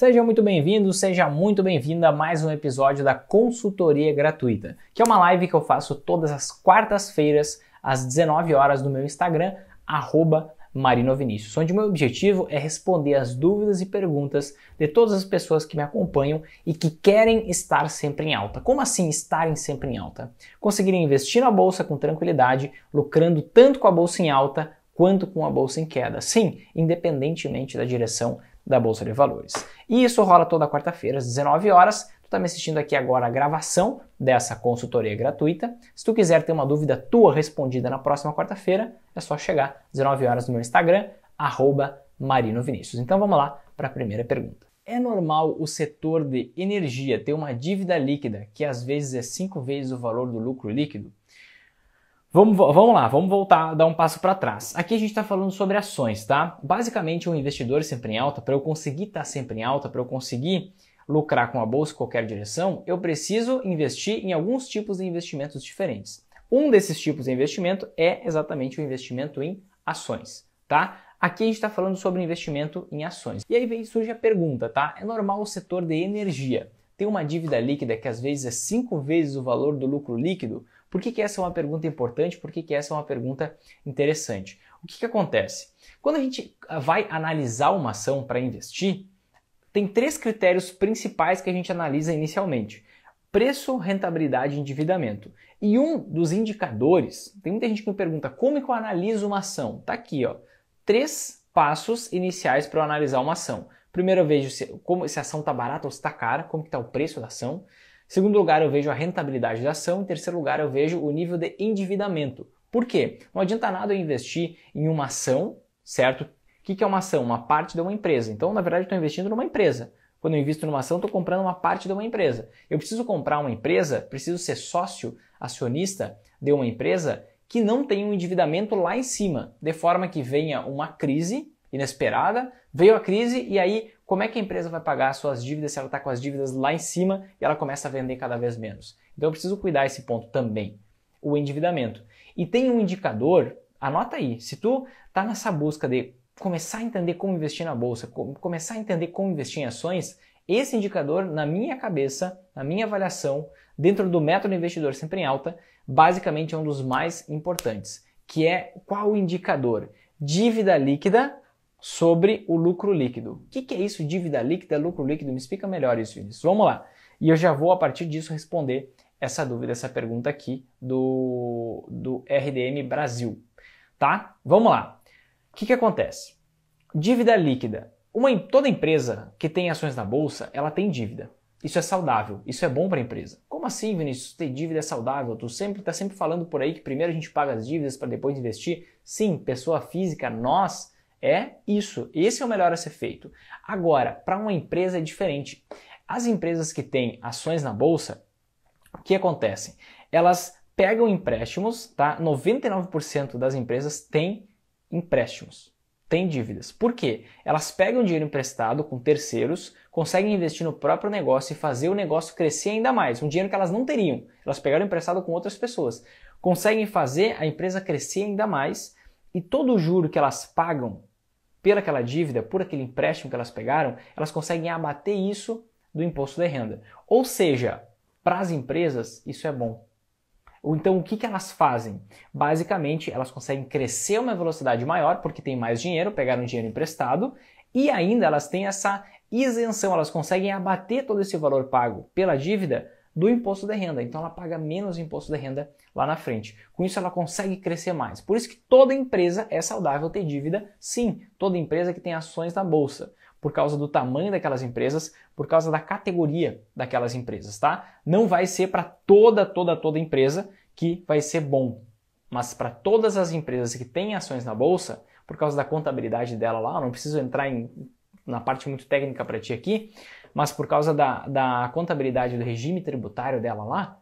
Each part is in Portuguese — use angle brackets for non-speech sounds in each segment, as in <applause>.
Seja muito bem-vindo, seja muito bem-vinda a mais um episódio da Consultoria Gratuita, que é uma live que eu faço todas as quartas-feiras às 19 horas no meu Instagram, arroba Marino onde o meu objetivo é responder as dúvidas e perguntas de todas as pessoas que me acompanham e que querem estar sempre em alta. Como assim estarem sempre em alta? Conseguirem investir na bolsa com tranquilidade, lucrando tanto com a bolsa em alta quanto com a bolsa em queda. Sim, independentemente da direção da Bolsa de Valores. E isso rola toda quarta-feira às 19 horas. Tu está me assistindo aqui agora a gravação dessa consultoria gratuita. Se tu quiser ter uma dúvida tua respondida na próxima quarta-feira, é só chegar às 19 horas no meu Instagram, arroba Então vamos lá para a primeira pergunta. É normal o setor de energia ter uma dívida líquida que às vezes é cinco vezes o valor do lucro líquido? Vamos, vamos lá, vamos voltar, dar um passo para trás. Aqui a gente está falando sobre ações, tá? Basicamente, um investidor sempre em alta, para eu conseguir estar tá sempre em alta, para eu conseguir lucrar com a bolsa em qualquer direção, eu preciso investir em alguns tipos de investimentos diferentes. Um desses tipos de investimento é exatamente o investimento em ações, tá? Aqui a gente está falando sobre investimento em ações. E aí vem, surge a pergunta, tá? É normal o setor de energia ter uma dívida líquida que às vezes é cinco vezes o valor do lucro líquido? Por que, que essa é uma pergunta importante? Por que, que essa é uma pergunta interessante? O que, que acontece? Quando a gente ah, vai analisar uma ação para investir, tem três critérios principais que a gente analisa inicialmente: preço, rentabilidade e endividamento. E um dos indicadores, tem muita gente que me pergunta como é que eu analiso uma ação? Tá aqui, ó. Três passos iniciais para eu analisar uma ação. Primeiro eu vejo se, como se a ação está barata ou se está cara, como está o preço da ação. Segundo lugar, eu vejo a rentabilidade da ação. Em terceiro lugar, eu vejo o nível de endividamento. Por quê? Não adianta nada eu investir em uma ação, certo? O que é uma ação? Uma parte de uma empresa. Então, na verdade, eu estou investindo numa empresa. Quando eu invisto numa ação, estou comprando uma parte de uma empresa. Eu preciso comprar uma empresa, preciso ser sócio, acionista de uma empresa que não tenha um endividamento lá em cima, de forma que venha uma crise inesperada, veio a crise e aí como é que a empresa vai pagar suas dívidas se ela está com as dívidas lá em cima e ela começa a vender cada vez menos? Então eu preciso cuidar esse ponto também, o endividamento. E tem um indicador, anota aí, se tu está nessa busca de começar a entender como investir na bolsa, começar a entender como investir em ações, esse indicador, na minha cabeça, na minha avaliação, dentro do método investidor sempre em alta, basicamente é um dos mais importantes, que é qual o indicador? Dívida líquida sobre o lucro líquido. O que, que, é isso, dívida líquida, lucro líquido? Me explica melhor isso, Vinícius. Vamos lá. E eu já vou, a partir disso, responder essa dúvida, essa pergunta aqui do, do RDM Brasil. Tá? Vamos lá. O que, que acontece? Dívida líquida. Uma, toda empresa que tem ações na bolsa, ela tem dívida. Isso é saudável, isso é bom para a empresa. Como assim, Vinícius? Ter dívida é saudável? Tu sempre está sempre falando por aí que primeiro a gente paga as dívidas para depois investir? Sim, pessoa física, nós é isso. Esse é o melhor a ser feito. Agora, para uma empresa é diferente. As empresas que têm ações na bolsa, o que acontece? Elas pegam empréstimos, tá? 99% das empresas têm empréstimos, têm dívidas. Por quê? Elas pegam dinheiro emprestado com terceiros, conseguem investir no próprio negócio e fazer o negócio crescer ainda mais, um dinheiro que elas não teriam. Elas pegaram emprestado com outras pessoas. Conseguem fazer a empresa crescer ainda mais e todo o juro que elas pagam aquela dívida, por aquele empréstimo que elas pegaram, elas conseguem abater isso do imposto de renda. Ou seja, para as empresas, isso é bom. Então, o que, que elas fazem? Basicamente, elas conseguem crescer uma velocidade maior, porque tem mais dinheiro, pegaram dinheiro emprestado, e ainda elas têm essa isenção, elas conseguem abater todo esse valor pago pela dívida do imposto de renda. Então ela paga menos imposto de renda lá na frente. Com isso ela consegue crescer mais. Por isso que toda empresa é saudável ter dívida, sim. Toda empresa que tem ações na bolsa por causa do tamanho daquelas empresas, por causa da categoria daquelas empresas, tá? Não vai ser para toda, toda, toda empresa que vai ser bom, mas para todas as empresas que têm ações na bolsa, por causa da contabilidade dela lá, não preciso entrar em na parte muito técnica para ti aqui, mas por causa da, da contabilidade do regime tributário dela lá,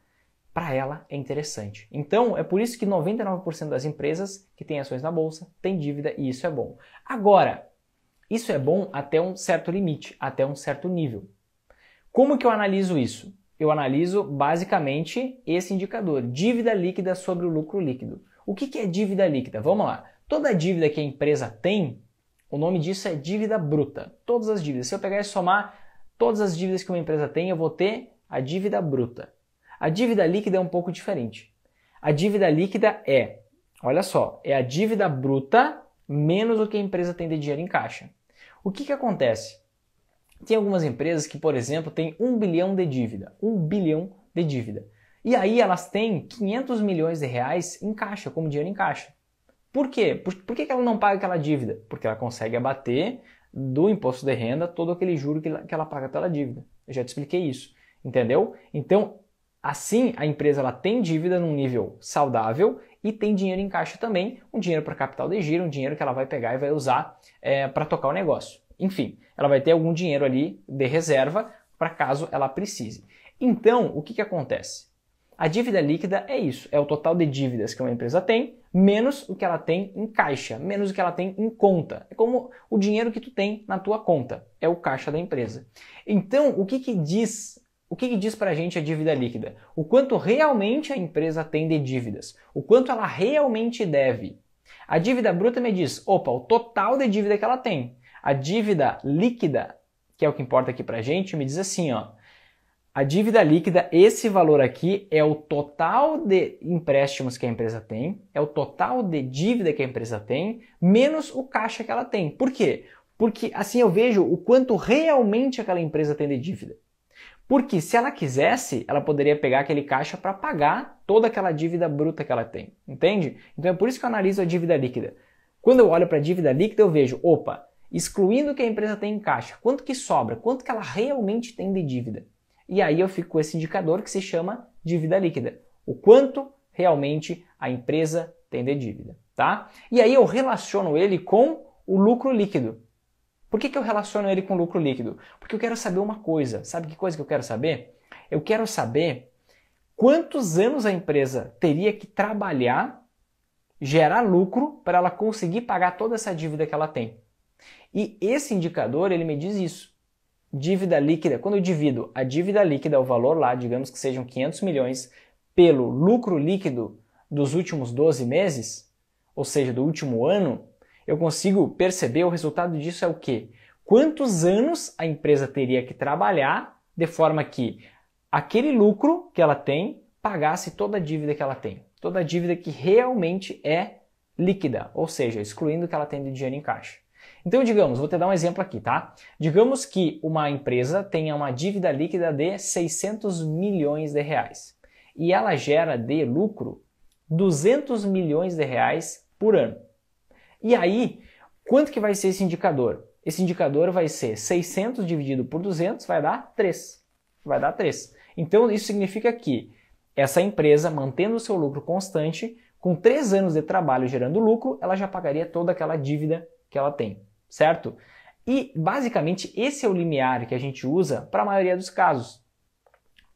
para ela é interessante. Então, é por isso que 99% das empresas que têm ações na bolsa têm dívida e isso é bom. Agora, isso é bom até um certo limite, até um certo nível. Como que eu analiso isso? Eu analiso basicamente esse indicador, dívida líquida sobre o lucro líquido. O que, que é dívida líquida? Vamos lá. Toda dívida que a empresa tem, o nome disso é dívida bruta. Todas as dívidas. Se eu pegar e somar todas as dívidas que uma empresa tem, eu vou ter a dívida bruta. A dívida líquida é um pouco diferente. A dívida líquida é, olha só, é a dívida bruta menos o que a empresa tem de dinheiro em caixa. O que, que acontece? Tem algumas empresas que, por exemplo, têm um bilhão de dívida. Um bilhão de dívida. E aí elas têm 500 milhões de reais em caixa, como dinheiro em caixa. Por quê? Por, por que ela não paga aquela dívida? Porque ela consegue abater do imposto de renda todo aquele juro que ela, que ela paga pela dívida. Eu já te expliquei isso, entendeu? Então, assim, a empresa ela tem dívida num nível saudável e tem dinheiro em caixa também, um dinheiro para capital de giro, um dinheiro que ela vai pegar e vai usar é, para tocar o negócio. Enfim, ela vai ter algum dinheiro ali de reserva para caso ela precise. Então, o que, que acontece? A dívida líquida é isso, é o total de dívidas que uma empresa tem menos o que ela tem em caixa, menos o que ela tem em conta. É como o dinheiro que tu tem na tua conta, é o caixa da empresa. Então, o que, que diz o que, que diz para a gente a dívida líquida? O quanto realmente a empresa tem de dívidas, o quanto ela realmente deve. A dívida bruta me diz, opa, o total de dívida que ela tem. A dívida líquida, que é o que importa aqui para a gente, me diz assim, ó, a dívida líquida, esse valor aqui é o total de empréstimos que a empresa tem, é o total de dívida que a empresa tem, menos o caixa que ela tem. Por quê? Porque assim eu vejo o quanto realmente aquela empresa tem de dívida. Porque se ela quisesse, ela poderia pegar aquele caixa para pagar toda aquela dívida bruta que ela tem, entende? Então é por isso que eu analiso a dívida líquida. Quando eu olho para a dívida líquida, eu vejo, opa, excluindo o que a empresa tem em caixa, quanto que sobra, quanto que ela realmente tem de dívida. E aí eu fico com esse indicador que se chama dívida líquida. O quanto realmente a empresa tem de dívida, tá? E aí eu relaciono ele com o lucro líquido. Por que, que eu relaciono ele com lucro líquido? Porque eu quero saber uma coisa. Sabe que coisa que eu quero saber? Eu quero saber quantos anos a empresa teria que trabalhar, gerar lucro para ela conseguir pagar toda essa dívida que ela tem. E esse indicador, ele me diz isso dívida líquida, quando eu divido a dívida líquida, o valor lá, digamos que sejam 500 milhões, pelo lucro líquido dos últimos 12 meses, ou seja, do último ano, eu consigo perceber o resultado disso é o quê? Quantos anos a empresa teria que trabalhar de forma que aquele lucro que ela tem pagasse toda a dívida que ela tem, toda a dívida que realmente é líquida, ou seja, excluindo o que ela tem de dinheiro em caixa. Então, digamos, vou te dar um exemplo aqui, tá? Digamos que uma empresa tenha uma dívida líquida de 600 milhões de reais e ela gera de lucro 200 milhões de reais por ano. E aí, quanto que vai ser esse indicador? Esse indicador vai ser 600 dividido por 200 vai dar 3. Vai dar 3. Então, isso significa que essa empresa, mantendo o seu lucro constante, com 3 anos de trabalho gerando lucro, ela já pagaria toda aquela dívida que ela tem certo? E basicamente esse é o limiar que a gente usa para a maioria dos casos.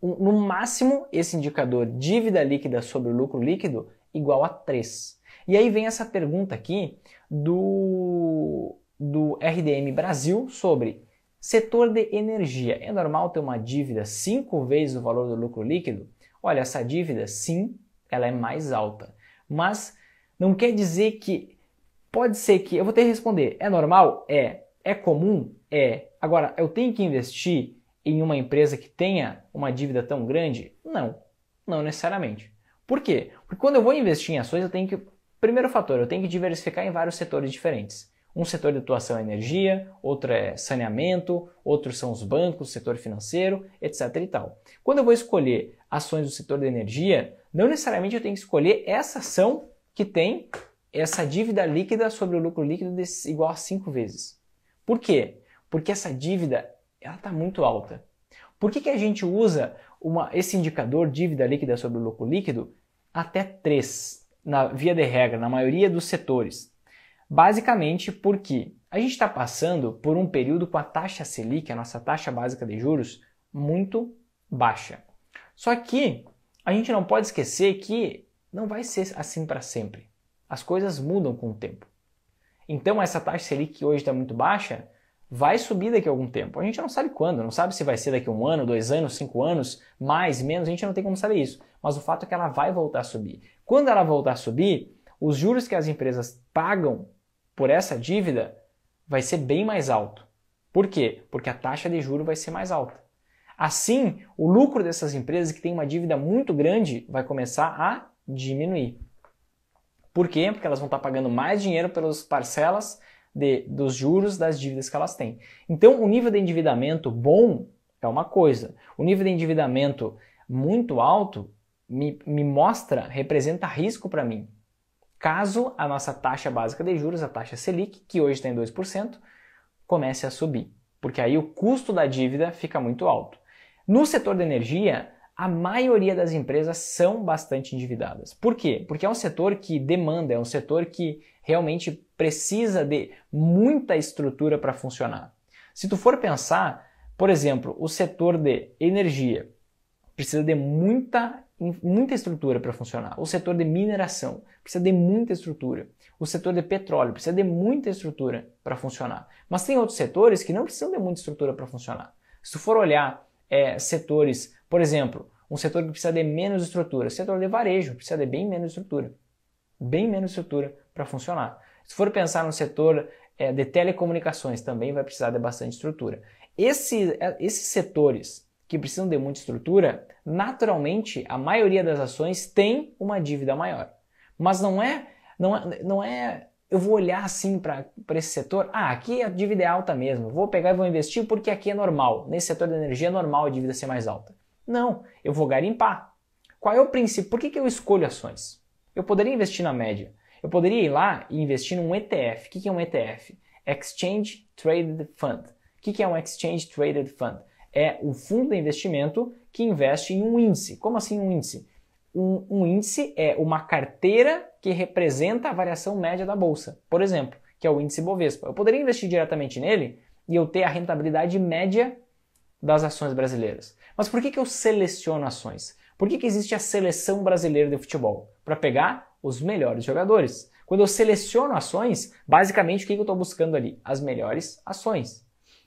No máximo, esse indicador dívida líquida sobre o lucro líquido igual a 3. E aí vem essa pergunta aqui do, do RDM Brasil sobre setor de energia. É normal ter uma dívida 5 vezes o valor do lucro líquido? Olha, essa dívida sim, ela é mais alta, mas não quer dizer que Pode ser que eu vou ter que responder. É normal? É. É comum? É. Agora, eu tenho que investir em uma empresa que tenha uma dívida tão grande? Não. Não necessariamente. Por quê? Porque quando eu vou investir em ações, eu tenho que. Primeiro fator, eu tenho que diversificar em vários setores diferentes. Um setor de atuação é energia, outro é saneamento, outros são os bancos, setor financeiro, etc. e tal. Quando eu vou escolher ações do setor da energia, não necessariamente eu tenho que escolher essa ação que tem essa dívida líquida sobre o lucro líquido desse, igual a 5 vezes. Por quê? Porque essa dívida ela está muito alta. Por que, que a gente usa uma, esse indicador dívida líquida sobre o lucro líquido até 3, na via de regra, na maioria dos setores? Basicamente porque a gente está passando por um período com a taxa Selic, a nossa taxa básica de juros, muito baixa. Só que a gente não pode esquecer que não vai ser assim para sempre. As coisas mudam com o tempo. Então essa taxa Selic que hoje está muito baixa vai subir daqui a algum tempo. A gente não sabe quando, não sabe se vai ser daqui a um ano, dois anos, cinco anos, mais, menos, a gente não tem como saber isso. Mas o fato é que ela vai voltar a subir. Quando ela voltar a subir, os juros que as empresas pagam por essa dívida vai ser bem mais alto. Por quê? Porque a taxa de juro vai ser mais alta. Assim, o lucro dessas empresas que têm uma dívida muito grande vai começar a diminuir. Por quê? Porque elas vão estar pagando mais dinheiro pelas parcelas de, dos juros das dívidas que elas têm. Então, o nível de endividamento bom é uma coisa. O nível de endividamento muito alto me, me mostra, representa risco para mim. Caso a nossa taxa básica de juros, a taxa Selic, que hoje está em 2%, comece a subir. Porque aí o custo da dívida fica muito alto. No setor da energia, a maioria das empresas são bastante endividadas. Por quê? Porque é um setor que demanda, é um setor que realmente precisa de muita estrutura para funcionar. Se tu for pensar, por exemplo, o setor de energia precisa de muita muita estrutura para funcionar. O setor de mineração precisa de muita estrutura. O setor de petróleo precisa de muita estrutura para funcionar. Mas tem outros setores que não precisam de muita estrutura para funcionar. Se tu for olhar é, setores por exemplo, um setor que precisa de menos estrutura, setor de varejo precisa de bem menos estrutura, bem menos estrutura para funcionar. Se for pensar no setor é, de telecomunicações, também vai precisar de bastante estrutura. Esse, é, esses setores que precisam de muita estrutura, naturalmente a maioria das ações tem uma dívida maior. Mas não é, não é, não é eu vou olhar assim para esse setor, ah, aqui a dívida é alta mesmo, vou pegar e vou investir porque aqui é normal. Nesse setor da energia é normal a dívida ser mais alta. Não, eu vou garimpar. Qual é o princípio? Por que, que eu escolho ações? Eu poderia investir na média. Eu poderia ir lá e investir num ETF. O que, que é um ETF? Exchange Traded Fund. O que, que é um Exchange Traded Fund? É o fundo de investimento que investe em um índice. Como assim um índice? Um, um, índice é uma carteira que representa a variação média da bolsa, por exemplo, que é o índice Bovespa. Eu poderia investir diretamente nele e eu ter a rentabilidade média das ações brasileiras. Mas por que, que eu seleciono ações? Por que, que existe a seleção brasileira de futebol? Para pegar os melhores jogadores. Quando eu seleciono ações, basicamente o que, que eu estou buscando ali? As melhores ações.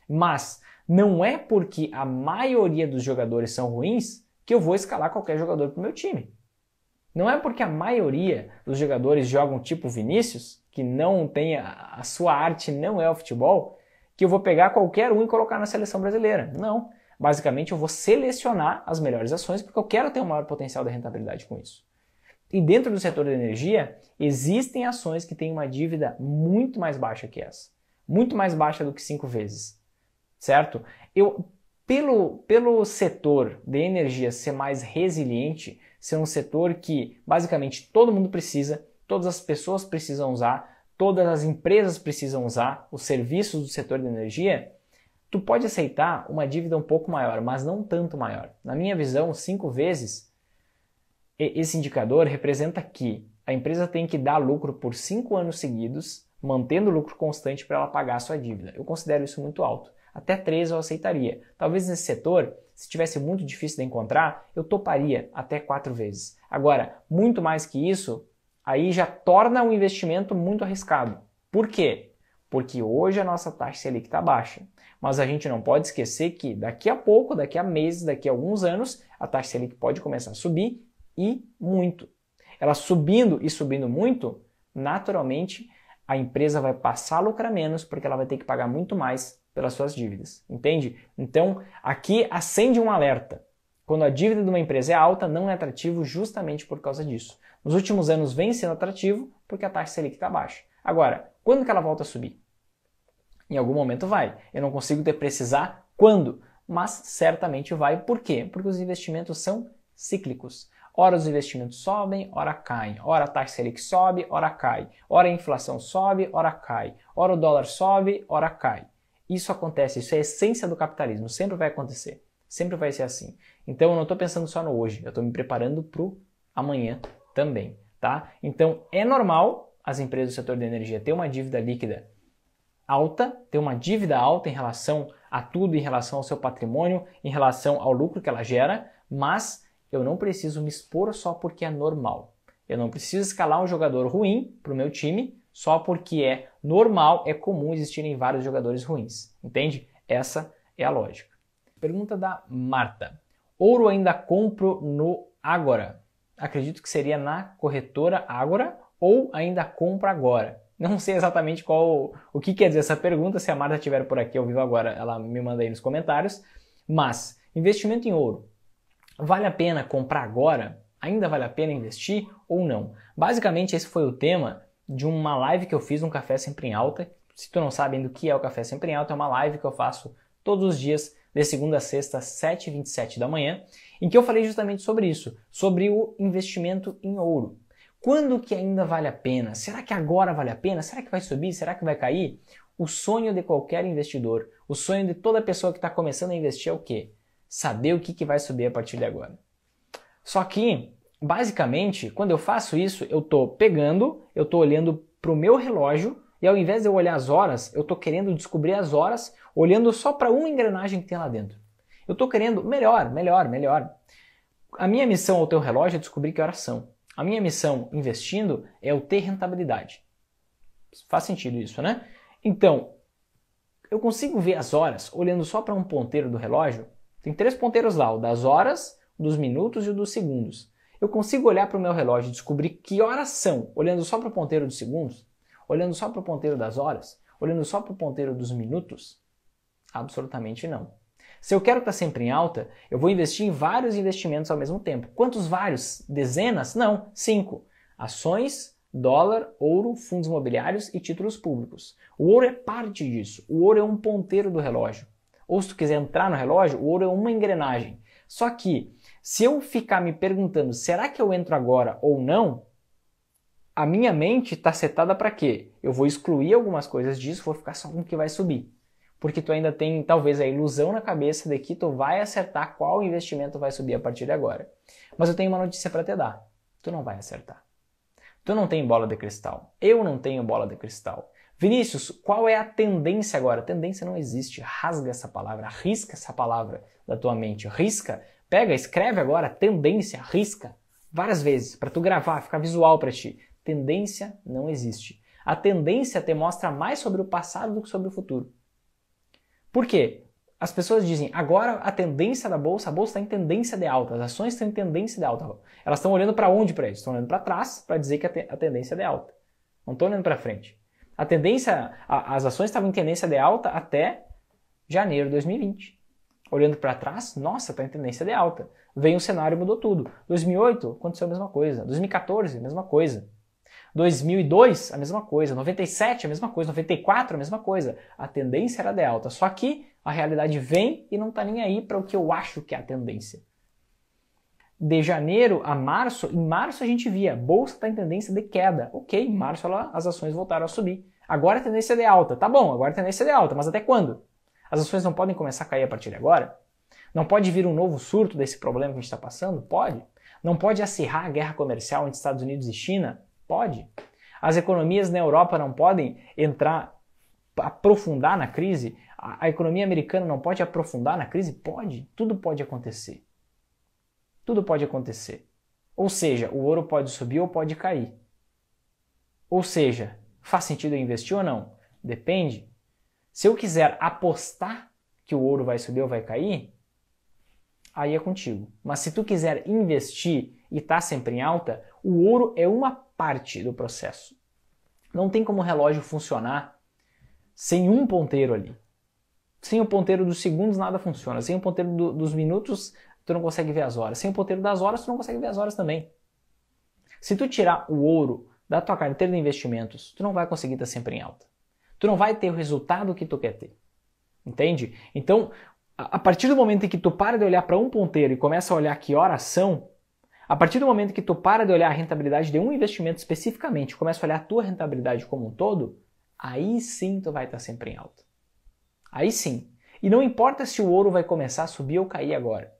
Mas não é porque a maioria dos jogadores são ruins que eu vou escalar qualquer jogador para o meu time. Não é porque a maioria dos jogadores jogam tipo Vinícius, que não tem a, a sua arte, não é o futebol, que eu vou pegar qualquer um e colocar na seleção brasileira. Não. Basicamente, eu vou selecionar as melhores ações porque eu quero ter um maior potencial de rentabilidade com isso. E dentro do setor de energia, existem ações que têm uma dívida muito mais baixa que essa. Muito mais baixa do que cinco vezes. Certo? Eu, pelo, pelo setor de energia ser mais resiliente, ser um setor que basicamente todo mundo precisa, todas as pessoas precisam usar, todas as empresas precisam usar, os serviços do setor de energia, Tu pode aceitar uma dívida um pouco maior, mas não tanto maior. Na minha visão, cinco vezes esse indicador representa que a empresa tem que dar lucro por cinco anos seguidos, mantendo o lucro constante para ela pagar a sua dívida. Eu considero isso muito alto. Até três eu aceitaria. Talvez nesse setor, se tivesse muito difícil de encontrar, eu toparia até quatro vezes. Agora, muito mais que isso, aí já torna o investimento muito arriscado. Por quê? porque hoje a nossa taxa Selic está baixa. Mas a gente não pode esquecer que daqui a pouco, daqui a meses, daqui a alguns anos, a taxa Selic pode começar a subir e muito. Ela subindo e subindo muito, naturalmente a empresa vai passar a lucrar menos porque ela vai ter que pagar muito mais pelas suas dívidas, entende? Então, aqui acende um alerta. Quando a dívida de uma empresa é alta, não é atrativo justamente por causa disso. Nos últimos anos vem sendo atrativo porque a taxa Selic está baixa. Agora, quando que ela volta a subir? Em algum momento vai. Eu não consigo te precisar quando, mas certamente vai. Por quê? Porque os investimentos são cíclicos. Ora os investimentos sobem, ora caem. Ora a taxa Selic sobe, ora cai. Ora a inflação sobe, ora cai. Ora o dólar sobe, ora cai. Isso acontece, isso é a essência do capitalismo, sempre vai acontecer. Sempre vai ser assim. Então eu não estou pensando só no hoje, eu estou me preparando para o amanhã também, tá? Então é normal as empresas do setor de energia ter uma dívida líquida alta, tem uma dívida alta em relação a tudo, em relação ao seu patrimônio, em relação ao lucro que ela gera, mas eu não preciso me expor só porque é normal. Eu não preciso escalar um jogador ruim para o meu time só porque é normal, é comum existirem vários jogadores ruins. Entende? Essa é a lógica. Pergunta da Marta. Ouro ainda compro no Agora? Acredito que seria na corretora Agora ou ainda compro agora. Não sei exatamente qual o que quer dizer essa pergunta. Se a Marta estiver por aqui ao vivo agora, ela me manda aí nos comentários. Mas investimento em ouro. Vale a pena comprar agora? Ainda vale a pena investir ou não? Basicamente, esse foi o tema de uma live que eu fiz um Café Sempre em Alta. Se tu não sabe ainda o que é o Café Sempre em Alta, é uma live que eu faço todos os dias, de segunda a sexta, às 7h27 da manhã, em que eu falei justamente sobre isso, sobre o investimento em ouro. Quando que ainda vale a pena? Será que agora vale a pena? Será que vai subir? Será que vai cair? O sonho de qualquer investidor, o sonho de toda pessoa que está começando a investir é o quê? Saber o que, que vai subir a partir de agora. Só que, basicamente, quando eu faço isso, eu estou pegando, eu estou olhando para o meu relógio e ao invés de eu olhar as horas, eu estou querendo descobrir as horas olhando só para uma engrenagem que tem lá dentro. Eu estou querendo melhor, melhor, melhor. A minha missão ao teu relógio é descobrir que horas são. A minha missão investindo é eu ter rentabilidade. Faz sentido isso, né? Então, eu consigo ver as horas olhando só para um ponteiro do relógio? Tem três ponteiros lá, o das horas, dos minutos e o dos segundos. Eu consigo olhar para o meu relógio e descobrir que horas são, olhando só para o ponteiro dos segundos? Olhando só para o ponteiro das horas? Olhando só para o ponteiro dos minutos? Absolutamente não. Se eu quero estar sempre em alta, eu vou investir em vários investimentos ao mesmo tempo. Quantos vários? Dezenas? Não, cinco. Ações, dólar, ouro, fundos imobiliários e títulos públicos. O ouro é parte disso. O ouro é um ponteiro do relógio. Ou se tu quiser entrar no relógio, o ouro é uma engrenagem. Só que se eu ficar me perguntando, será que eu entro agora ou não? A minha mente está setada para quê? Eu vou excluir algumas coisas disso, vou ficar só com o que vai subir porque tu ainda tem talvez a ilusão na cabeça de que tu vai acertar qual investimento vai subir a partir de agora. Mas eu tenho uma notícia para te dar. Tu não vai acertar. Tu não tem bola de cristal. Eu não tenho bola de cristal. Vinícius, qual é a tendência agora? Tendência não existe. Rasga essa palavra, risca essa palavra da tua mente. Risca, pega, escreve agora tendência, risca várias vezes para tu gravar, ficar visual para ti. Tendência não existe. A tendência te mostra mais sobre o passado do que sobre o futuro. Por quê? As pessoas dizem, agora a tendência da bolsa, a bolsa está em tendência de alta, as ações estão em tendência de alta. Elas estão olhando para onde para isso? Estão olhando para trás para dizer que a, te a tendência é de alta. Não estão olhando para frente. A tendência, a, as ações estavam em tendência de alta até janeiro de 2020. Olhando para trás, nossa, está em tendência de alta. Veio um cenário e mudou tudo. 2008, aconteceu a mesma coisa. 2014, mesma coisa. 2002, a mesma coisa. 97, a mesma coisa. 94, a mesma coisa. A tendência era de alta. Só que a realidade vem e não está nem aí para o que eu acho que é a tendência. De janeiro a março, em março a gente via, bolsa está em tendência de queda. Ok, em março ela, as ações voltaram a subir. Agora a tendência é de alta. Tá bom, agora a tendência é de alta, mas até quando? As ações não podem começar a cair a partir de agora? Não pode vir um novo surto desse problema que a gente está passando? Pode. Não pode acirrar a guerra comercial entre Estados Unidos e China? Pode. As economias na Europa não podem entrar, aprofundar na crise? A, a economia americana não pode aprofundar na crise? Pode. Tudo pode acontecer. Tudo pode acontecer. Ou seja, o ouro pode subir ou pode cair. Ou seja, faz sentido eu investir ou não? Depende. Se eu quiser apostar que o ouro vai subir ou vai cair, aí é contigo. Mas se tu quiser investir e está sempre em alta, o ouro é uma parte do processo. Não tem como o relógio funcionar sem um ponteiro ali. Sem o ponteiro dos segundos nada funciona. Sem o ponteiro do, dos minutos tu não consegue ver as horas. Sem o ponteiro das horas tu não consegue ver as horas também. Se tu tirar o ouro da tua carteira de investimentos, tu não vai conseguir estar sempre em alta. Tu não vai ter o resultado que tu quer ter. Entende? Então, a partir do momento em que tu para de olhar para um ponteiro e começa a olhar que horas são, a partir do momento que tu para de olhar a rentabilidade de um investimento especificamente, começa a olhar a tua rentabilidade como um todo, aí sim tu vai estar sempre em alta. Aí sim. E não importa se o ouro vai começar a subir ou cair agora.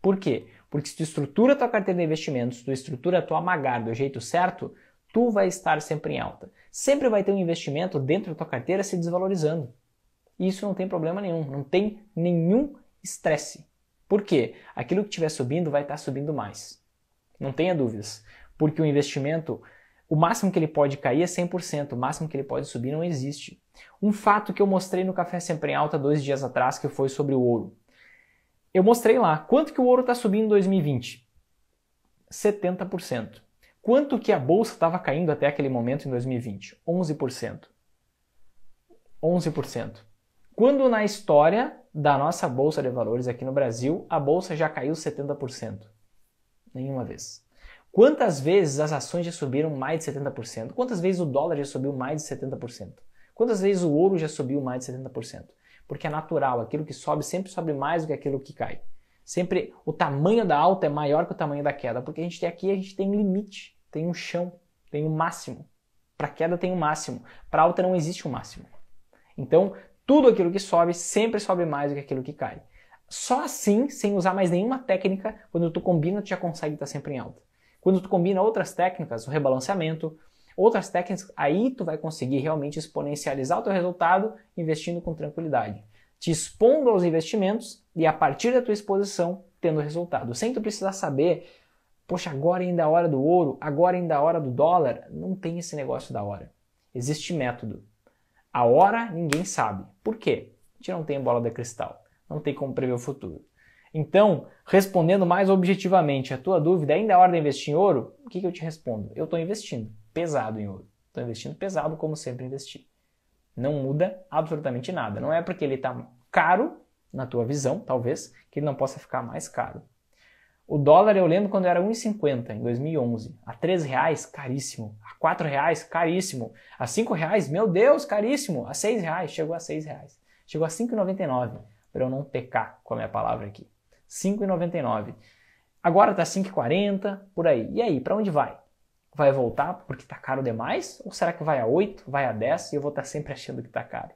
Por quê? Porque se tu estrutura a tua carteira de investimentos, tu estrutura a tua magar do jeito certo, tu vai estar sempre em alta. Sempre vai ter um investimento dentro da tua carteira se desvalorizando. E isso não tem problema nenhum, não tem nenhum estresse. Por quê? Aquilo que estiver subindo vai estar subindo mais. Não tenha dúvidas. Porque o investimento, o máximo que ele pode cair é 100%, o máximo que ele pode subir não existe. Um fato que eu mostrei no Café Sempre em Alta dois dias atrás, que foi sobre o ouro. Eu mostrei lá quanto que o ouro está subindo em 2020. 70%. Quanto que a bolsa estava caindo até aquele momento em 2020? 11%. 11%. Quando na história da nossa bolsa de valores aqui no Brasil, a bolsa já caiu 70%. Nenhuma vez. Quantas vezes as ações já subiram mais de 70%? Quantas vezes o dólar já subiu mais de 70%? Quantas vezes o ouro já subiu mais de 70%? Porque é natural, aquilo que sobe sempre sobe mais do que aquilo que cai. Sempre o tamanho da alta é maior que o tamanho da queda, porque a gente tem aqui, a gente tem um limite, tem um chão, tem um máximo. Para queda tem um máximo, para alta não existe um máximo. Então, tudo aquilo que sobe sempre sobe mais do que aquilo que cai. Só assim, sem usar mais nenhuma técnica, quando tu combina, tu já consegue estar tá sempre em alta. Quando tu combina outras técnicas, o rebalanceamento, outras técnicas, aí tu vai conseguir realmente exponencializar o teu resultado investindo com tranquilidade. Te expondo aos investimentos e a partir da tua exposição, tendo resultado. Sem tu precisar saber, poxa, agora ainda é a hora do ouro, agora ainda é a hora do dólar. Não tem esse negócio da hora. Existe método. A hora ninguém sabe. Por quê? A gente não tem bola de cristal não tem como prever o futuro. Então, respondendo mais objetivamente a tua dúvida, ainda é hora de investir em ouro? O que, que eu te respondo? Eu estou investindo pesado em ouro. Estou investindo pesado como sempre investi. Não muda absolutamente nada. Não é porque ele está caro, na tua visão, talvez, que ele não possa ficar mais caro. O dólar eu lembro quando era 1,50 em 2011. A 13 reais, caríssimo. A 4 reais, caríssimo. A 5 reais, meu Deus, caríssimo. A 6 reais, chegou a 6 reais. Chegou a 5,99 para eu não pecar com a minha palavra aqui. 5,99. Agora está 5,40 por aí. E aí, para onde vai? Vai voltar porque está caro demais? Ou será que vai a 8, vai a 10 e eu vou estar tá sempre achando que está caro?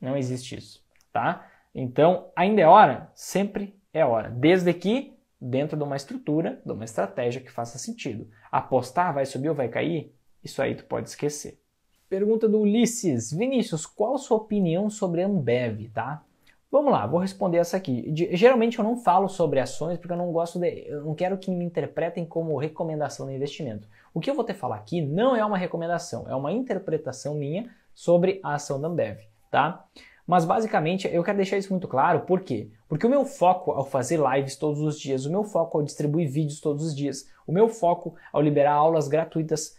Não existe isso, tá? Então, ainda é hora? Sempre é hora. Desde que dentro de uma estrutura, de uma estratégia que faça sentido. Apostar vai subir ou vai cair? Isso aí tu pode esquecer. Pergunta do Ulisses. Vinícius, qual a sua opinião sobre Ambev, tá? Vamos lá, vou responder essa aqui. De, geralmente eu não falo sobre ações porque eu não gosto de, eu não quero que me interpretem como recomendação de investimento. O que eu vou te falar aqui não é uma recomendação, é uma interpretação minha sobre a ação da Ambev, tá? Mas basicamente eu quero deixar isso muito claro, por quê? Porque o meu foco ao fazer lives todos os dias, o meu foco ao distribuir vídeos todos os dias, o meu foco ao liberar aulas gratuitas,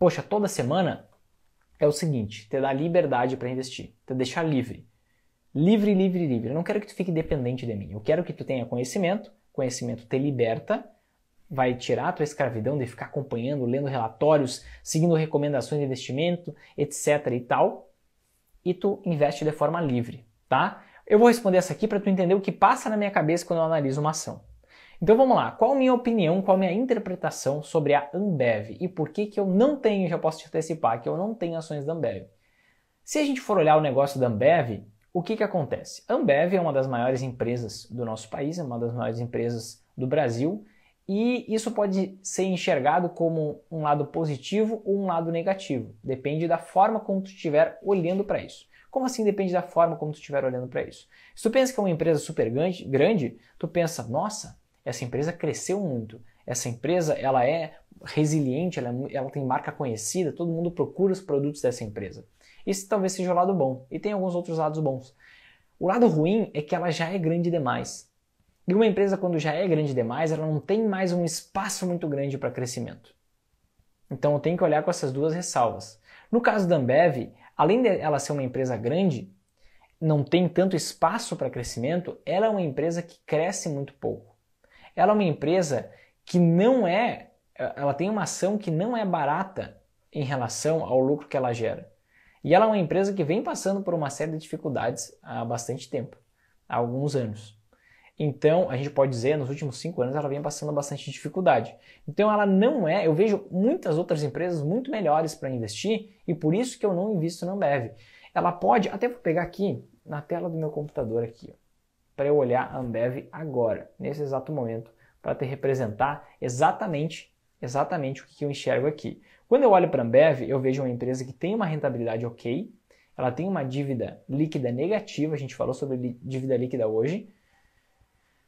poxa, toda semana é o seguinte: te dar liberdade para investir, te deixar livre. Livre, livre, livre. Eu não quero que tu fique dependente de mim. Eu quero que tu tenha conhecimento. Conhecimento te liberta, vai tirar a tua escravidão de ficar acompanhando, lendo relatórios, seguindo recomendações de investimento, etc e tal. E tu investe de forma livre, tá? Eu vou responder essa aqui para tu entender o que passa na minha cabeça quando eu analiso uma ação. Então vamos lá, qual a minha opinião, qual a minha interpretação sobre a Ambev e por que que eu não tenho, já posso te antecipar, que eu não tenho ações da Ambev. Se a gente for olhar o negócio da Ambev, o que, que acontece? A Ambev é uma das maiores empresas do nosso país, é uma das maiores empresas do Brasil, e isso pode ser enxergado como um lado positivo ou um lado negativo. Depende da forma como tu estiver olhando para isso. Como assim depende da forma como tu estiver olhando para isso? Se tu pensa que é uma empresa super grande, tu pensa, nossa, essa empresa cresceu muito. Essa empresa ela é resiliente, ela, é ela tem marca conhecida, todo mundo procura os produtos dessa empresa. Esse talvez seja o lado bom. E tem alguns outros lados bons. O lado ruim é que ela já é grande demais. E uma empresa, quando já é grande demais, ela não tem mais um espaço muito grande para crescimento. Então tem que olhar com essas duas ressalvas. No caso da Ambev, além dela ser uma empresa grande, não tem tanto espaço para crescimento, ela é uma empresa que cresce muito pouco. Ela é uma empresa que não é, ela tem uma ação que não é barata em relação ao lucro que ela gera. E ela é uma empresa que vem passando por uma série de dificuldades há bastante tempo, há alguns anos. Então, a gente pode dizer, nos últimos cinco anos ela vem passando bastante dificuldade. Então, ela não é, eu vejo muitas outras empresas muito melhores para investir e por isso que eu não invisto na Ambev. Ela pode, até vou pegar aqui na tela do meu computador aqui, para eu olhar a Ambev agora, nesse exato momento, para te representar exatamente exatamente o que eu enxergo aqui. Quando eu olho para a Ambev, eu vejo uma empresa que tem uma rentabilidade ok, ela tem uma dívida líquida negativa, a gente falou sobre dívida líquida hoje,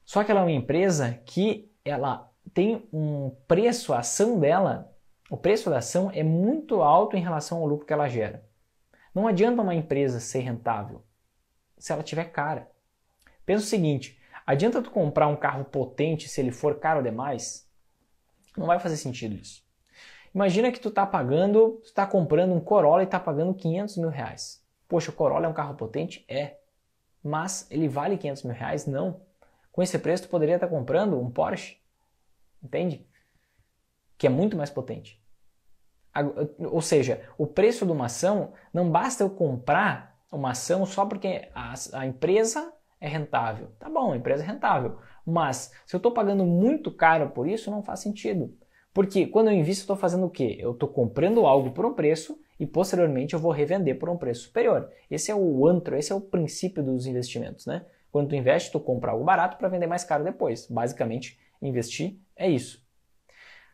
só que ela é uma empresa que ela tem um preço, a ação dela, o preço da ação é muito alto em relação ao lucro que ela gera. Não adianta uma empresa ser rentável se ela tiver cara. Pensa o seguinte, adianta tu comprar um carro potente se ele for caro demais? Não vai fazer sentido isso. Imagina que tu está pagando, tu tá comprando um Corolla e está pagando 500 mil reais. Poxa, o Corolla é um carro potente? É. Mas ele vale 500 mil reais? Não. Com esse preço tu poderia estar tá comprando um Porsche, entende? Que é muito mais potente. Ou seja, o preço de uma ação, não basta eu comprar uma ação só porque a, a empresa é rentável. Tá bom, a empresa é rentável. Mas se eu estou pagando muito caro por isso, não faz sentido. Porque quando eu invisto, estou fazendo o quê? Eu estou comprando algo por um preço e posteriormente eu vou revender por um preço superior. Esse é o antro, esse é o princípio dos investimentos, né? Quando tu investe, tu compra algo barato para vender mais caro depois. Basicamente, investir é isso.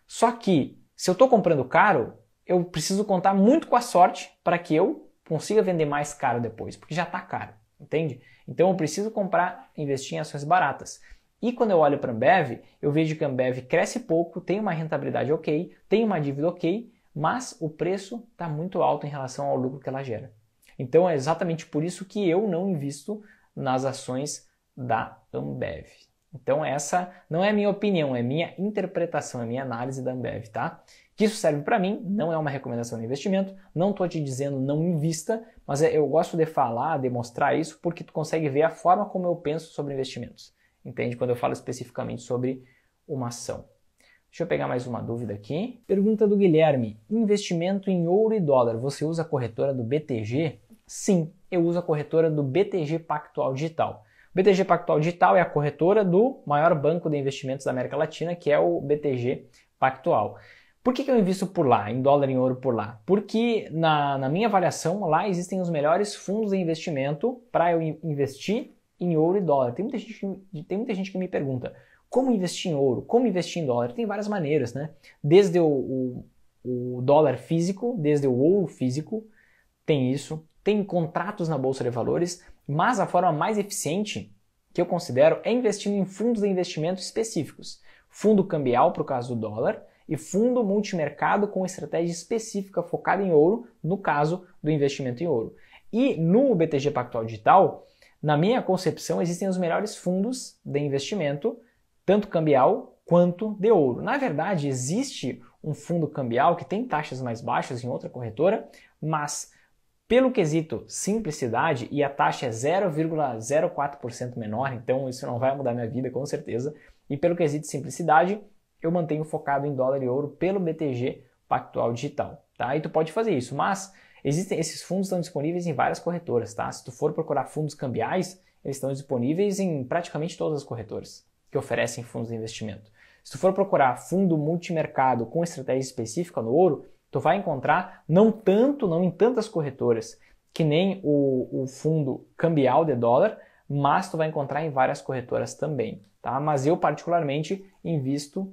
Só que se eu estou comprando caro, eu preciso contar muito com a sorte para que eu consiga vender mais caro depois, porque já está caro, entende? Então eu preciso comprar, investir em ações baratas. E quando eu olho para a Ambev, eu vejo que a Ambev cresce pouco, tem uma rentabilidade ok, tem uma dívida ok, mas o preço está muito alto em relação ao lucro que ela gera. Então é exatamente por isso que eu não invisto nas ações da Ambev. Então essa não é minha opinião, é minha interpretação, é minha análise da Ambev, tá? Que isso serve para mim, não é uma recomendação de investimento, não estou te dizendo não invista, mas é, eu gosto de falar, de mostrar isso porque tu consegue ver a forma como eu penso sobre investimentos entende quando eu falo especificamente sobre uma ação. Deixa eu pegar mais uma dúvida aqui. Pergunta do Guilherme: investimento em ouro e dólar, você usa a corretora do BTG? Sim, eu uso a corretora do BTG Pactual Digital. O BTG Pactual Digital é a corretora do maior banco de investimentos da América Latina, que é o BTG Pactual. Por que, que eu invisto por lá, em dólar e em ouro por lá? Porque na, na minha avaliação, lá existem os melhores fundos de investimento para eu investir em ouro e dólar. Tem muita gente que, tem muita gente que me pergunta como investir em ouro, como investir em dólar. Tem várias maneiras, né? Desde o, o, o dólar físico, desde o ouro físico, tem isso. Tem contratos na Bolsa de Valores, mas a forma mais eficiente que eu considero é investindo em fundos de investimento específicos. Fundo cambial, para o caso do dólar, e fundo multimercado com estratégia específica focada em ouro, no caso do investimento em ouro. E no BTG Pactual Digital, na minha concepção, existem os melhores fundos de investimento, tanto cambial quanto de ouro. Na verdade, existe um fundo cambial que tem taxas mais baixas em outra corretora, mas pelo quesito simplicidade e a taxa é 0,04% menor, então isso não vai mudar minha vida com certeza. E pelo quesito simplicidade, eu mantenho focado em dólar e ouro pelo BTG Pactual Digital, tá? E tu pode fazer isso, mas Existem esses fundos estão disponíveis em várias corretoras, tá? Se tu for procurar fundos cambiais, eles estão disponíveis em praticamente todas as corretoras que oferecem fundos de investimento. Se tu for procurar fundo multimercado com estratégia específica no ouro, tu vai encontrar não tanto, não em tantas corretoras que nem o, o fundo cambial de dólar, mas tu vai encontrar em várias corretoras também, tá? Mas eu particularmente invisto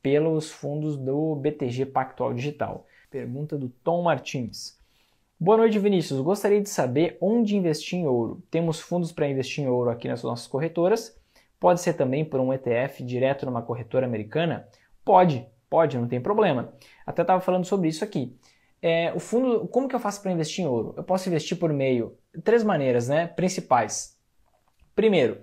pelos fundos do BTG Pactual Digital. Pergunta do Tom Martins. Boa noite, Vinícius. Gostaria de saber onde investir em ouro. Temos fundos para investir em ouro aqui nas nossas corretoras. Pode ser também por um ETF direto numa corretora americana? Pode, pode, não tem problema. Até estava falando sobre isso aqui. É, o fundo, como que eu faço para investir em ouro? Eu posso investir por meio três maneiras, né? Principais. Primeiro,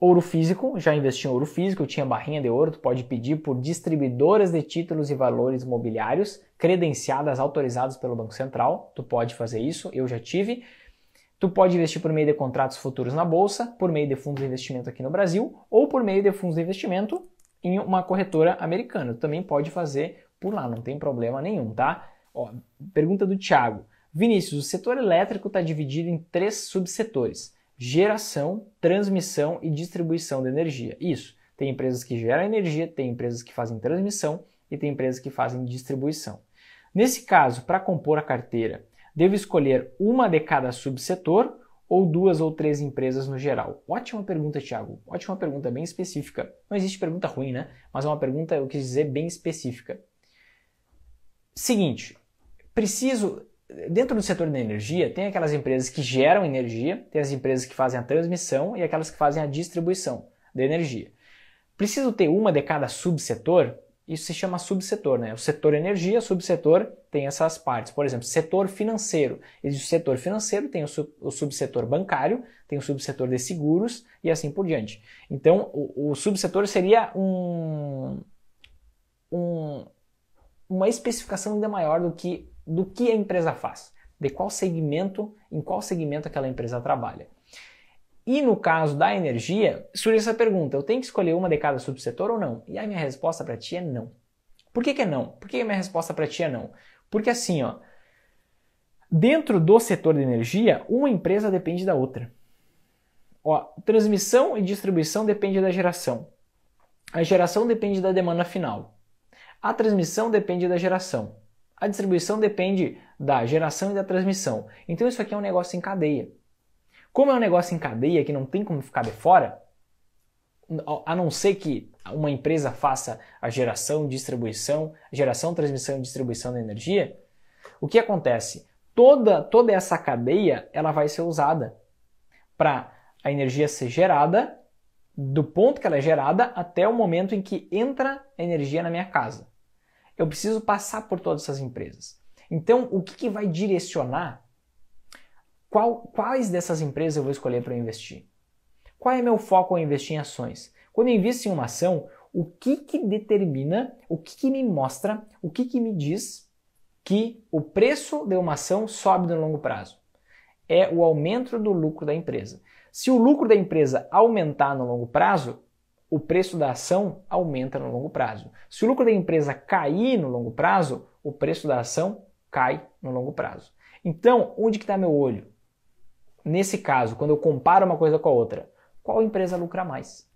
ouro físico. Já investi em ouro físico. Eu tinha barrinha de ouro. Tu pode pedir por distribuidoras de títulos e valores mobiliários credenciadas, autorizadas pelo Banco Central. Tu pode fazer isso, eu já tive. Tu pode investir por meio de contratos futuros na bolsa, por meio de fundos de investimento aqui no Brasil ou por meio de fundos de investimento em uma corretora americana. Tu também pode fazer por lá, não tem problema nenhum, tá? Ó, pergunta do Thiago. Vinícius, o setor elétrico está dividido em três subsetores: geração, transmissão e distribuição de energia. Isso. Tem empresas que geram energia, tem empresas que fazem transmissão e tem empresas que fazem distribuição. Nesse caso, para compor a carteira, devo escolher uma de cada subsetor ou duas ou três empresas no geral? Ótima pergunta, Thiago. Ótima pergunta, bem específica. Não existe pergunta ruim, né? Mas é uma pergunta, eu quis dizer, bem específica. Seguinte, preciso. Dentro do setor da energia, tem aquelas empresas que geram energia, tem as empresas que fazem a transmissão e aquelas que fazem a distribuição da energia. Preciso ter uma de cada subsetor? Isso se chama subsetor, né? O setor energia, subsetor tem essas partes. Por exemplo, setor financeiro. Existe o setor financeiro, tem o, sub, o subsetor bancário, tem o subsetor de seguros e assim por diante. Então, o, o subsetor seria um, um, uma especificação ainda maior do que, do que a empresa faz, de qual segmento, em qual segmento aquela empresa trabalha. E no caso da energia, surge essa pergunta: eu tenho que escolher uma de cada subsetor ou não? E a minha resposta para ti é não. Por que, que é não? Por que a minha resposta para ti é não? Porque assim, ó, dentro do setor de energia, uma empresa depende da outra. Ó, transmissão e distribuição depende da geração. A geração depende da demanda final. A transmissão depende da geração. A distribuição depende da geração e da transmissão. Então isso aqui é um negócio em cadeia. Como é um negócio em cadeia que não tem como ficar de fora, a não ser que uma empresa faça a geração, distribuição, geração, transmissão e distribuição da energia, o que acontece? Toda, toda essa cadeia ela vai ser usada para a energia ser gerada, do ponto que ela é gerada até o momento em que entra a energia na minha casa. Eu preciso passar por todas essas empresas. Então, o que, que vai direcionar qual, quais dessas empresas eu vou escolher para investir? Qual é meu foco ao investir em ações? Quando eu invisto em uma ação, o que, que determina, o que, que me mostra, o que, que me diz que o preço de uma ação sobe no longo prazo? É o aumento do lucro da empresa. Se o lucro da empresa aumentar no longo prazo, o preço da ação aumenta no longo prazo. Se o lucro da empresa cair no longo prazo, o preço da ação cai no longo prazo. Então, onde que está meu olho? nesse caso, quando eu comparo uma coisa com a outra, qual empresa lucra mais?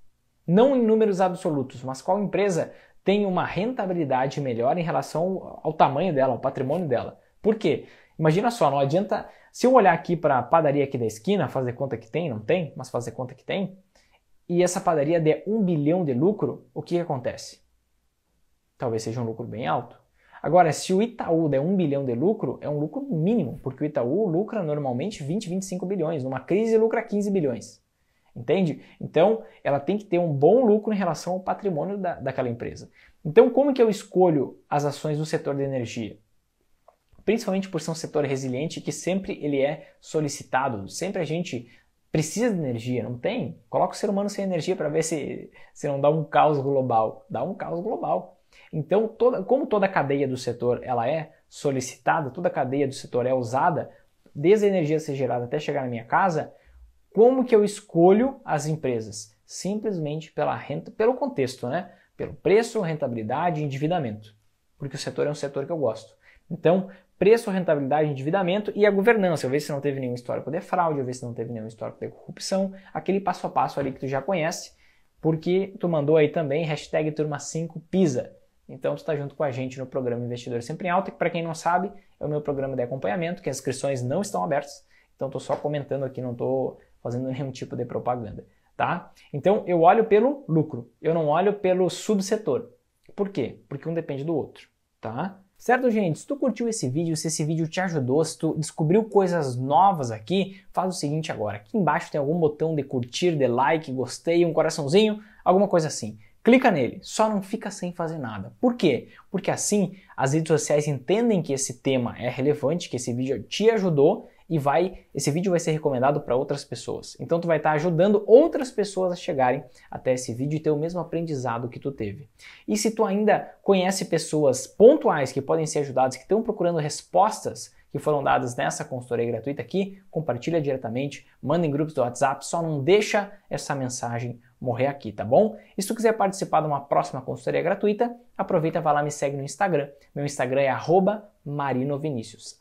Não em números absolutos, mas qual empresa tem uma rentabilidade melhor em relação ao tamanho dela, ao patrimônio dela. Por quê? Imagina só, não adianta. Se eu olhar aqui para a padaria aqui da esquina, fazer conta que tem, não tem, mas fazer conta que tem, e essa padaria der um bilhão de lucro, o que, que acontece? Talvez seja um lucro bem alto. Agora, se o Itaú der 1 bilhão de lucro, é um lucro mínimo, porque o Itaú lucra normalmente 20, 25 bilhões. Numa crise, lucra 15 bilhões. Entende? Então, ela tem que ter um bom lucro em relação ao patrimônio da, daquela empresa. Então, como que eu escolho as ações do setor de energia? Principalmente por ser um setor resiliente que sempre ele é solicitado, sempre a gente precisa de energia, não tem? Coloca o ser humano sem energia para ver se, se não dá um caos global. Dá um caos global. Então, toda, como toda a cadeia do setor ela é solicitada, toda a cadeia do setor é usada, desde a energia ser gerada até chegar na minha casa, como que eu escolho as empresas? Simplesmente pela renta, pelo contexto, né? Pelo preço, rentabilidade e endividamento. Porque o setor é um setor que eu gosto. Então, preço, rentabilidade, endividamento e a governança. Eu vejo se não teve nenhum histórico de fraude, eu vejo se não teve nenhum histórico de corrupção, aquele passo a passo ali que tu já conhece, porque tu mandou aí também hashtag turma 5 PISA. Então, tu está junto com a gente no programa Investidor Sempre em Alta, que para quem não sabe, é o meu programa de acompanhamento, que as inscrições não estão abertas. Então, estou só comentando aqui, não estou fazendo <laughs> nenhum tipo de propaganda, tá? Então, eu olho pelo lucro, eu não olho pelo subsetor. Por quê? Porque um depende do outro, tá? Certo, gente? Se tu curtiu esse vídeo, se esse vídeo te ajudou, se tu descobriu coisas novas aqui, faz o seguinte agora. Aqui embaixo tem algum botão de curtir, de like, gostei, um coraçãozinho, alguma coisa assim clica nele, só não fica sem fazer nada. Por quê? Porque assim as redes sociais entendem que esse tema é relevante, que esse vídeo te ajudou e vai, esse vídeo vai ser recomendado para outras pessoas. Então tu vai estar tá ajudando outras pessoas a chegarem até esse vídeo e ter o mesmo aprendizado que tu teve. E se tu ainda conhece pessoas pontuais que podem ser ajudadas, que estão procurando respostas que foram dadas nessa consultoria gratuita aqui, compartilha diretamente, manda em grupos do WhatsApp, só não deixa essa mensagem morrer aqui, tá bom? E se tu quiser participar de uma próxima consultoria gratuita, aproveita, vai lá me segue no Instagram. Meu Instagram é arroba marinovinicius,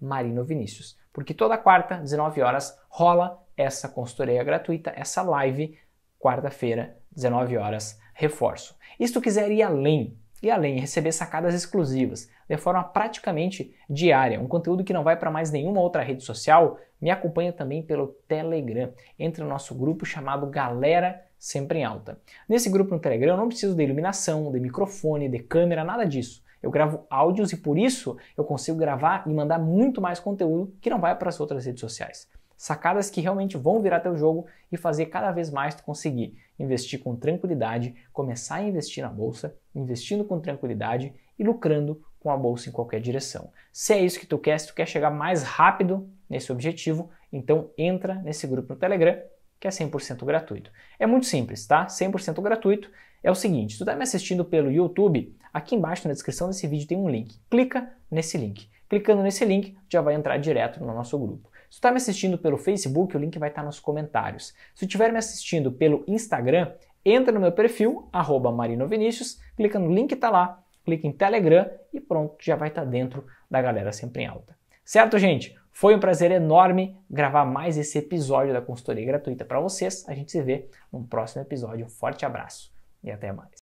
marinovinicius. Porque toda quarta, 19 horas, rola essa consultoria gratuita, essa live, quarta-feira, 19 horas, reforço. E se tu quiser ir além, e além receber sacadas exclusivas de forma praticamente diária, um conteúdo que não vai para mais nenhuma outra rede social, me acompanha também pelo Telegram. Entre no nosso grupo chamado Galera sempre em alta. Nesse grupo no Telegram eu não preciso de iluminação, de microfone, de câmera, nada disso. Eu gravo áudios e por isso eu consigo gravar e mandar muito mais conteúdo que não vai para as outras redes sociais. Sacadas que realmente vão virar teu jogo e fazer cada vez mais tu conseguir investir com tranquilidade, começar a investir na bolsa, investindo com tranquilidade e lucrando com a bolsa em qualquer direção. Se é isso que tu quer, se tu quer chegar mais rápido nesse objetivo, então entra nesse grupo no Telegram que é 100% gratuito. É muito simples, tá? 100% gratuito é o seguinte, se tu está me assistindo pelo YouTube, aqui embaixo na descrição desse vídeo tem um link. Clica nesse link. Clicando nesse link, já vai entrar direto no nosso grupo. Se tu está me assistindo pelo Facebook, o link vai estar tá nos comentários. Se estiver me assistindo pelo Instagram, entra no meu perfil, arroba marinovinicius, clica no link que está lá, clica em Telegram e pronto, já vai estar tá dentro da galera sempre em alta. Certo, gente? Foi um prazer enorme gravar mais esse episódio da consultoria gratuita para vocês. A gente se vê num próximo episódio. Um forte abraço e até mais.